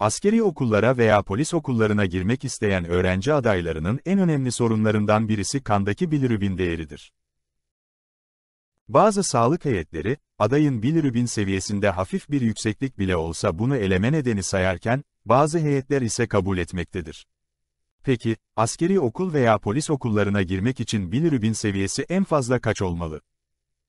Askeri okullara veya polis okullarına girmek isteyen öğrenci adaylarının en önemli sorunlarından birisi kandaki bilirübin değeridir. Bazı sağlık heyetleri, adayın bilirübin seviyesinde hafif bir yükseklik bile olsa bunu eleme nedeni sayarken, bazı heyetler ise kabul etmektedir. Peki, askeri okul veya polis okullarına girmek için bilirübin seviyesi en fazla kaç olmalı?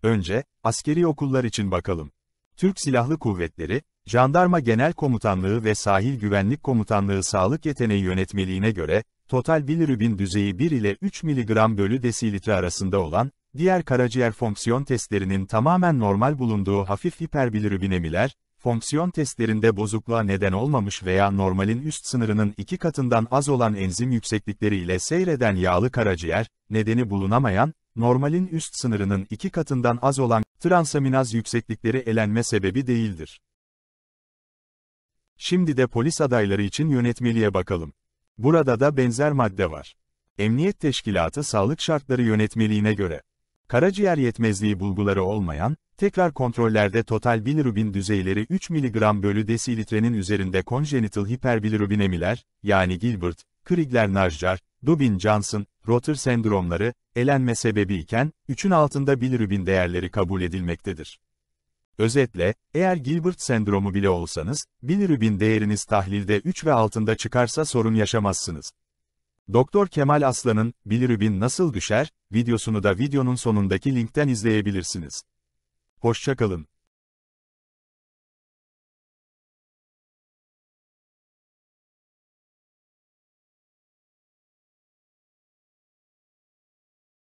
Önce, askeri okullar için bakalım. Türk Silahlı Kuvvetleri, Jandarma Genel Komutanlığı ve Sahil Güvenlik Komutanlığı sağlık yeteneği yönetmeliğine göre, total bilirubin düzeyi 1 ile 3 mg bölü desilitre arasında olan, diğer karaciğer fonksiyon testlerinin tamamen normal bulunduğu hafif hiperbilirubinemiler, fonksiyon testlerinde bozukluğa neden olmamış veya normalin üst sınırının iki katından az olan enzim yükseklikleriyle seyreden yağlı karaciğer, nedeni bulunamayan, normalin üst sınırının iki katından az olan transaminaz yükseklikleri elenme sebebi değildir. Şimdi de polis adayları için yönetmeliğe bakalım. Burada da benzer madde var. Emniyet Teşkilatı Sağlık Şartları Yönetmeliğine göre, karaciğer yetmezliği bulguları olmayan, tekrar kontrollerde total bilirubin düzeyleri 3 mg bölü desilitrenin üzerinde konjenital hiperbilirubinemiler, yani Gilbert, Krigler-Najjar, Dubin-Johnson, Rotter sendromları, elenme sebebi iken, 3'ün altında bilirubin değerleri kabul edilmektedir. Özetle, eğer Gilbert sendromu bile olsanız, bilirubin değeriniz tahlilde 3 ve altında çıkarsa sorun yaşamazsınız. Doktor Kemal Aslan'ın bilirubin nasıl düşer videosunu da videonun sonundaki linkten izleyebilirsiniz. Hoşçakalın.